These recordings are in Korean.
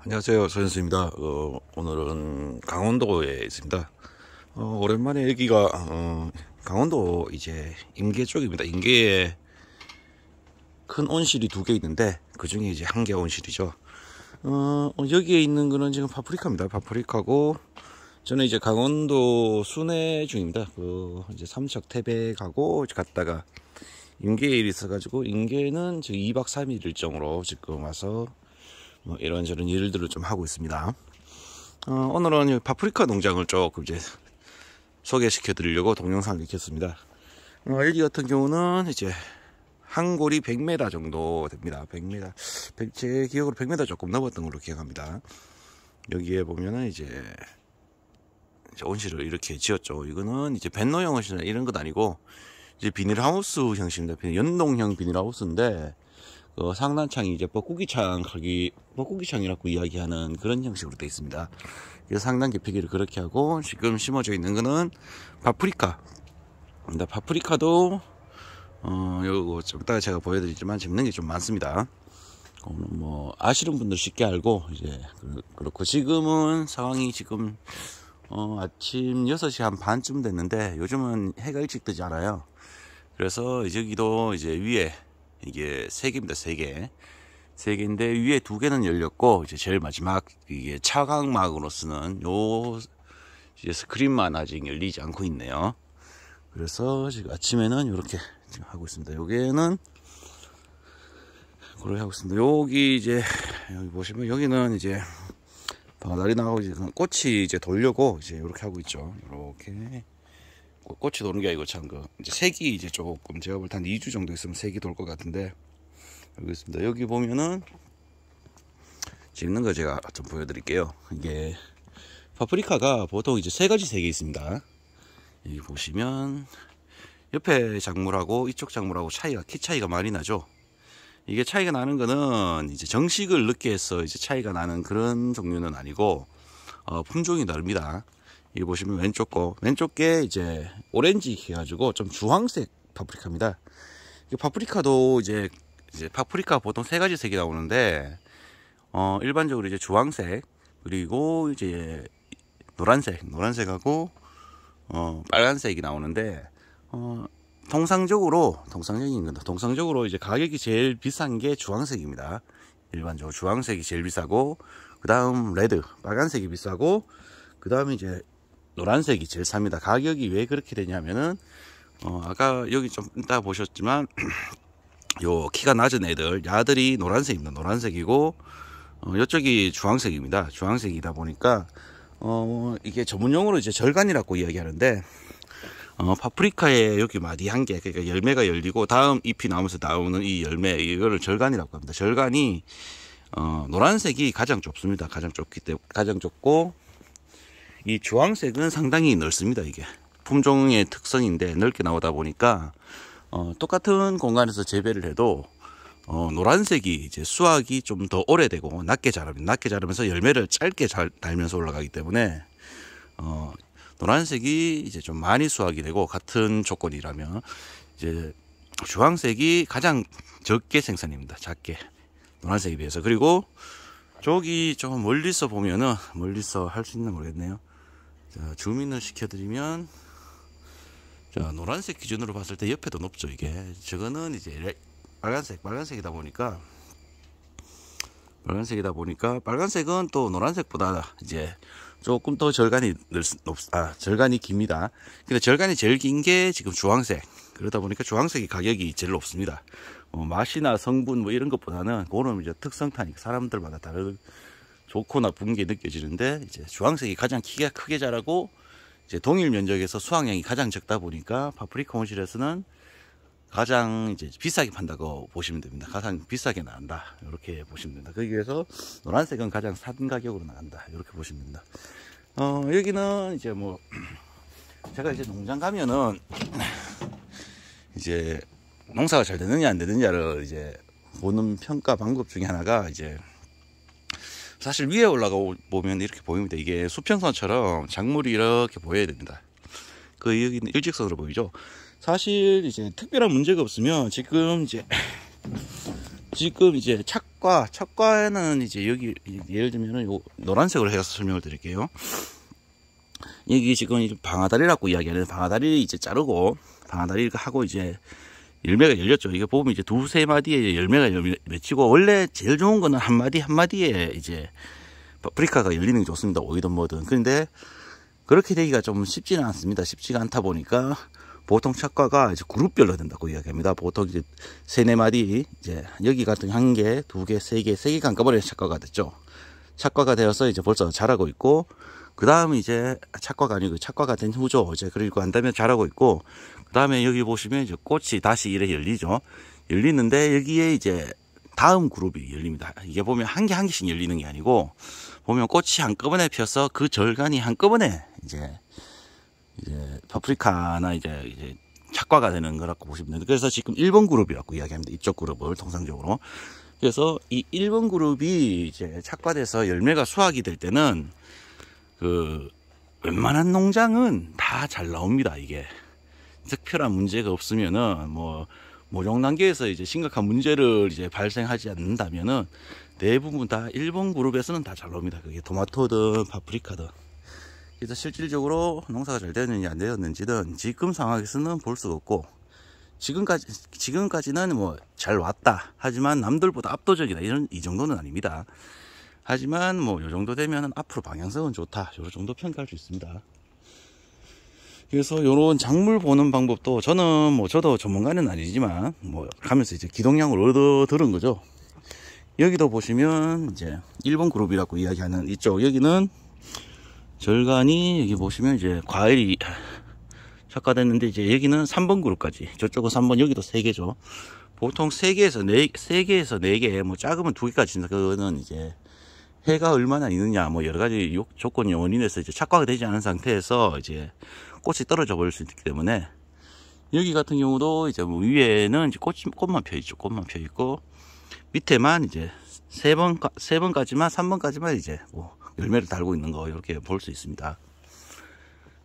안녕하세요. 서현수입니다. 어, 오늘은 강원도에 있습니다. 어, 오랜만에 여기가 어, 강원도 이제 임계 쪽입니다. 임계에 큰 온실이 두 개 있는데 그 중에 이제 한 개 온실이죠. 어, 어, 여기에 있는 거는 지금 파프리카입니다. 파프리카고 저는 이제 강원도 순회 중입니다. 그 이제 삼척 태백하고 갔다가 임계에 있어가지고 임계는 지금 2박 3일 일정으로 지금 와서 뭐 이런저런 일들을 좀 하고 있습니다. 어, 오늘은 파프리카 농장을 조금 이제 소개시켜 드리려고 동영상을 익혔습니다. 어, 여기 같은 경우는 이제 한 골이 100m 정도 됩니다. 100m, 제 기억으로 100m 조금 넘었던 걸로 기억합니다. 여기에 보면은 이제, 이제 온실을 이렇게 지었죠. 이거는 이제 벤노형 온실이나 이런 것 아니고 이제 비닐하우스 형식입니다. 연동형 비닐하우스인데 그 상단창이 이제 뻐꾸기창 가기 뻐꾸기창이라고 이야기하는 그런 형식으로 되어 있습니다. 그래서 상단 개폐기를 그렇게 하고 지금 심어져 있는 거는 파프리카. 근데 파프리카도 어 요거 좀 이따가 제가 보여드리지만 재밌는 게 좀 많습니다. 뭐 아시는 분들 쉽게 알고 이제 그, 그렇고 지금은 상황이 지금 어 아침 6시 한 반쯤 됐는데 요즘은 해가 일찍 뜨지 않아요. 그래서 여기도 이제 위에 이게 3 개입니다. 3 개. 3 개인데 위에 두 개는 열렸고 이제 제일 마지막 이게 차광막으로 쓰는 요 이제 스크린만 아직 열리지 않고 있네요. 그래서 지금 아침에는 이렇게 지금 하고 있습니다. 요게는 그렇게 하고 있습니다. 여기 이제 여기 보시면 여기는 이제 바다리 나가고 이제 꽃이 이제 돌려고 이제 이렇게 하고 있죠. 이렇게 꽃이 도는 게 아니고 참그 이제 색이 이제 조금 제가 볼 때 한 2주 정도 있으면 색이 돌 것 같은데 여기 있습니다. 여기 보면은 찍는 거 제가 좀 보여드릴게요. 이게 파프리카가 보통 이제 세 가지 색이 있습니다. 여기 보시면 옆에 작물하고 이쪽 작물하고 차이가 키 차이가 많이 나죠. 이게 차이가 나는 거는 이제 정식을 넣게 해서 이제 차이가 나는 그런 종류는 아니고 어, 품종이 다릅니다. 여기 보시면 왼쪽 거 왼쪽 게 이제 오렌지 해가지고 좀 주황색 파프리카입니다 파프리카도 이제 이제 파프리카 보통 세 가지 색이 나오는데 어 일반적으로 이제 주황색 그리고 이제 노란색 노란색하고 어 빨간색이 나오는데 어 통상적으로 통상적인 건데 통상적으로 이제 가격이 제일 비싼 게 주황색입니다 일반적으로 주황색이 제일 비싸고 그 다음 레드 빨간색이 비싸고 그 다음에 이제 노란색이 제일 삽니다 가격이 왜 그렇게 되냐면은 어 아까 여기 좀 이따 보셨지만 요 키가 낮은 애들 야들이 노란색입니다 노란색이고 어, 이쪽이 주황색입니다 주황색이다 보니까 어 이게 전문용어로 이제 절간이라고 이야기하는데 어, 파프리카에 여기 마디한 개, 그러니까 열매가 열리고 다음 잎이 나면서 오 나오는 이 열매, 이거를 절간이라고 합니다. 절간이, 어, 노란색이 가장 좁습니다. 가장 좁기 때문에, 가장 좁고, 이 주황색은 상당히 넓습니다 이게 품종의 특성인데 넓게 나오다 보니까 어, 똑같은 공간에서 재배를 해도 어, 노란색이 이제 수확이 좀 더 오래되고 낮게 자라면 낮게 자르면서 열매를 짧게 잘 달면서 올라가기 때문에 어, 노란색이 이제 좀 많이 수확이 되고 같은 조건이라면 이제 주황색이 가장 적게 생산입니다. 작게 노란색에 비해서 그리고 저기 좀 멀리서 보면은 멀리서 할 수있는 모르겠네요. 자, 주민을 시켜드리면 자, 노란색 기준으로 봤을 때 옆에도 높죠, 이게. 저거는 이제 빨간색, 빨간색이다 보니까 빨간색이다 보니까 빨간색은 또 노란색보다 이제 조금 더 절간이 넓, 아, 절간이 깁니다. 근데 절간이 제일 긴 게 지금 주황색. 그러다 보니까 주황색이 가격이 제일 높습니다. 어, 맛이나 성분 뭐 이런 것보다는 그런 이제 특성타니까 사람들마다 다른 좋거나 붉은 게 느껴지는데 이제 주황색이 가장 키가 크게 자라고 이제 동일 면적에서 수확량이 가장 적다 보니까 파프리카 온실에서는 가장 이제 비싸게 판다고 보시면 됩니다. 가장 비싸게 나간다. 이렇게 보시면 됩니다. 거기에서 노란색은 가장 싼 가격으로 나간다. 이렇게 보시면 됩니다. 어, 여기는 이제 뭐 제가 이제 농장 가면은 이제 농사가 잘 되느냐 안 되느냐를 이제 보는 평가 방법 중에 하나가 이제 사실 위에 올라가 보면 이렇게 보입니다. 이게 수평선처럼 작물이 이렇게 보여야 됩니다. 그 여기 는 일직선으로 보이죠. 사실 이제 특별한 문제가 없으면 지금 이제 지금 이제 착과 착과에는 이제 여기 예를 들면은 요 노란색으로 해서 설명을 드릴게요. 여기 지금 방아다리라고 이야기하는 방아다리 이제 자르고 방아다리 하고 이제 열매가 열렸죠. 이게 보면 이제 두세 마디에 열매가 맺히고 원래 제일 좋은 거는 한 마디 한 마디에 이제 파프리카가 열리는 게 좋습니다. 오이든 뭐든. 그런데 그렇게 되기가 좀 쉽지는 않습니다. 쉽지가 않다 보니까 보통 착과가 이제 그룹별로 된다고 이야기합니다. 보통 이제 세네 마디 이제 여기 같은 한 개, 두 개, 세 개, 세 개가 한꺼번에 착과가 됐죠. 착과가 되어서 이제 벌써 자라고 있고 그 다음에 이제 착과가 아니고 착과가 된 후죠. 어제 그리고 그러니까 한다면 자라고 있고 그 다음에 여기 보시면 이제 꽃이 다시 이래 열리죠. 열리는데 여기에 이제 다음 그룹이 열립니다. 이게 보면 한 개 한 개씩 열리는 게 아니고 보면 꽃이 한꺼번에 피어서 그 절간이 한꺼번에 이제 이제 파프리카나 이제 이제 착과가 되는 거라고 보시면 됩니다. 그래서 지금 1번 그룹이라고 이야기합니다. 이쪽 그룹을 통상적으로. 그래서 이 1번 그룹이 이제 착과돼서 열매가 수확이 될 때는 그 웬만한 농장은 다 잘 나옵니다 이게 특별한 문제가 없으면은 뭐 모종 단계에서 이제 심각한 문제를 이제 발생하지 않는다면은 대부분 다 일본 그룹에서는 다 잘 나옵니다 그게 토마토든 파프리카든 그래서 실질적으로 농사가 잘 되었는지 안 되었는지는 지금 상황에서는 볼 수가 없고 지금까지 지금까지는 뭐 잘 왔다 하지만 남들보다 압도적이다 이런 이 정도는 아닙니다 하지만 뭐요 정도 되면 앞으로 방향성은 좋다 요 정도 평가할 수 있습니다 그래서 요런 작물 보는 방법도 저는 뭐 저도 전문가는 아니지만 뭐 가면서 이제 기동량을 얻어 들은 거죠 여기도 보시면 이제 1번 그룹이라고 이야기하는 이쪽 여기는 절간이 여기 보시면 이제 과일이 착화됐는데 이제 여기는 3번 그룹까지 저쪽은 3번 여기도 3개죠 보통 3개에서 4, 3개에서 4개 뭐 작으면 2개까지 그거는 이제 해가 얼마나 있느냐 뭐 여러 가지 조건이 원인에서 이제 착과가 되지 않은 상태에서 이제 꽃이 떨어져 버릴 수 있기 때문에 여기 같은 경우도 이제 뭐 위에는 이제 꽃, 꽃만 펴 있죠 꽃만 펴 있고 밑에만 이제 세 번 세 번까지만 3번까지만 이제 뭐 열매를 달고 있는 거 이렇게 볼 수 있습니다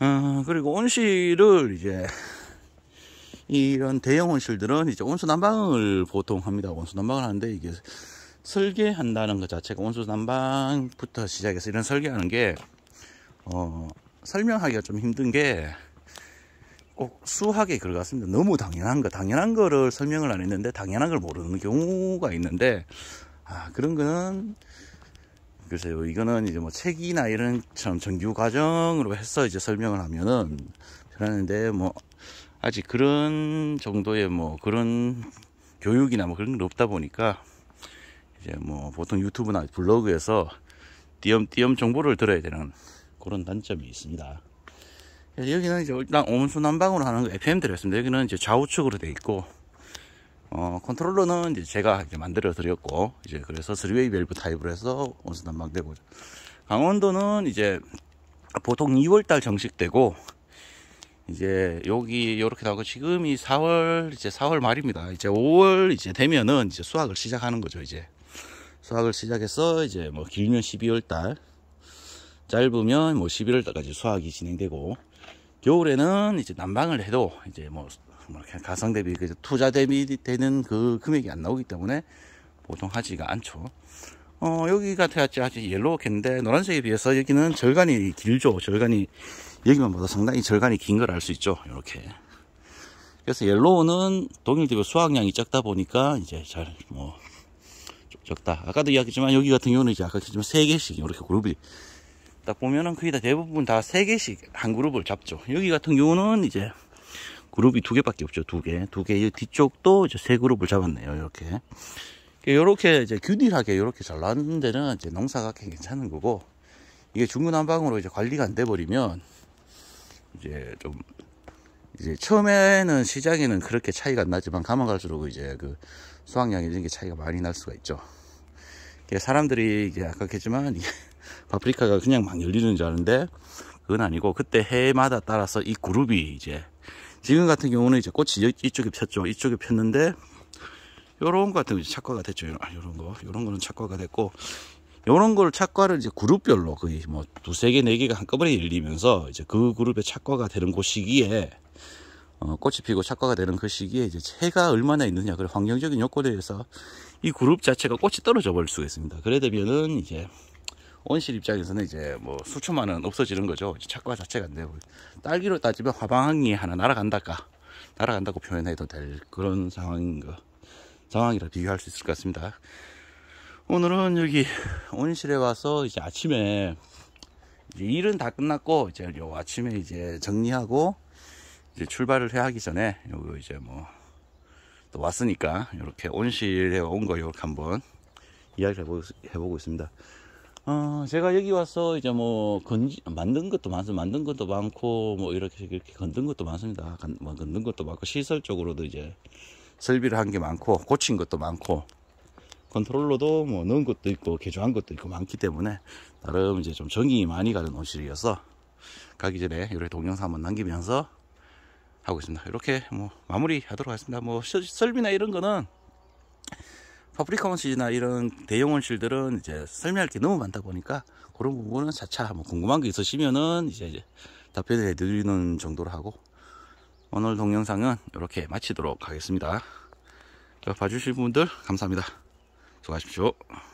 어, 그리고 온실을 이제 이런 대형 온실들은 이제 온수 난방을 보통 합니다. 온수 난방을 하는데 이게 설계한다는 것 자체가 온수난방부터 시작해서 이런 설계하는 게 어, 설명하기가 좀 힘든 게 꼭 수학에 그럴 갔습니다 너무 당연한 거, 당연한 거를 설명을 안 했는데 당연한 걸 모르는 경우가 있는데 아 그런 거는 글쎄요 이거는 이제 뭐 책이나 이런 처럼 정규 과정으로 해서 이제 설명을 하면은 편하는데 뭐 아직 그런 정도의 뭐 그런 교육이나 뭐 그런 게 없다 보니까 이제 뭐 보통 유튜브나 블로그에서 띄엄띄엄 정보를 들어야 되는 그런 단점이 있습니다. 여기는 이제 일단 온수난방으로 하는 FM 드렸습니다. 여기는 이제 좌우측으로 돼 있고 어, 컨트롤러는 이제 제가 이제 만들어 드렸고 이제 그래서 3웨이 밸브 타입으로 해서 온수난방 되고 강원도는 이제 보통 2월달 정식되고 이제 여기 이렇게 나오고 지금이 4월 이제 4월 말입니다. 이제 5월 이제 되면은 이제 수확을 시작하는 거죠 이제. 수확을 시작해서 이제 뭐 길면 12월 달 짧으면 뭐 11월 달까지 수확이 진행되고 겨울에는 이제 난방을 해도 이제 뭐가상 뭐 대비 투자 대비 되는 그 금액이 안 나오기 때문에 보통 하지가 않죠 어 여기 가태아야지 아직 옐로우캔데 노란색에 비해서 여기는 절간이 길죠 절간이 여기만 봐도 상당히 절간이 긴 걸 알 수 있죠 이렇게 그래서 옐로우는 동일 대비 수확량이 작다 보니까 이제 잘뭐 적다. 아까도 이야기했지만 여기 같은 경우는 이제 아까 했지만 3개씩 이렇게 그룹이 딱 보면은 거의 다 대부분 다 3개씩 한 그룹을 잡죠. 여기 같은 경우는 이제 그룹이 두 개밖에 없죠. 두 개. 두 개. 이 뒤쪽도 이제 세 그룹을 잡았네요. 이렇게. 이렇게 이제 균일하게 이렇게 잘 나는 데는 이제 농사가 괜찮은 거고 이게 중구난방으로 이제 관리가 안 돼 버리면 이제 좀 이제 처음에는 시작에는 그렇게 차이가 안 나지만 가면 갈수록 이제 그 수확량 이런 게 차이가 많이 날 수가 있죠. 사람들이 이제 아까 했지만 파프리카가 그냥 막 열리는 줄 아는데 그건 아니고 그때 해마다 따라서 이 그룹이 이제 지금 같은 경우는 이제 꽃이 이쪽에 폈죠 이쪽에 폈는데 요런 거 같은 거 착과가 됐죠 아, 요런 거 요런 거는 착과가 됐고 요런 걸 착과를 이제 그룹별로 거의 뭐 두세 개 네 개가 한꺼번에 열리면서 이제 그 그룹의 착과가 되는 곳이기에 어, 꽃이 피고 착과가 되는 그 시기에 이제 채가 얼마나 있느냐 그리고 환경적인 요건에 대해서이 그룹 자체가 꽃이 떨어져 버릴 수가 있습니다 그래 되면은 이제 온실 입장에서는 이제 뭐수초만은 없어지는 거죠 착과 자체가 안 되고 딸기로 따지면 화방이 하나 날아간다까 날아간다고 표현해도 될 그런 상황인 거 상황이라 비교할 수 있을 것 같습니다 오늘은 여기 온실에 와서 이제 아침에 이제 일은 다 끝났고 이제 요 아침에 이제 정리하고 이제 출발을 해 하기 전에 요거 이제 뭐 또 왔으니까 이렇게 온실에 온 거 이렇게 한번 이야기를 해보, 해보고 있습니다. 어, 제가 여기 와서 이제 뭐 건지, 만든 것도 많습 니다 만든 것도 많고 뭐 이렇게 이렇게 건든 것도 많습니다. 건, 뭐 건든 것도 많고 시설적으로도 이제 설비를 한 게 많고 고친 것도 많고 컨트롤러도 뭐 넣은 것도 있고 개조한 것도 있고 많기 때문에 나름 이제 좀 정이 많이 가는 온실이어서 가기 전에 이렇게 동영상 한번 남기면서 하고 있습니다. 이렇게 뭐 마무리하도록 하겠습니다. 뭐 설비나 이런 거는 파프리카 원실이나 이런 대형 원실들은 이제 설명할 게 너무 많다 보니까 그런 부분은 차차 뭐 궁금한 게 있으시면은 이제, 이제 답변을 해드리는 정도로 하고 오늘 동영상은 이렇게 마치도록 하겠습니다. 봐주실 분들 감사합니다. 수고하십시오.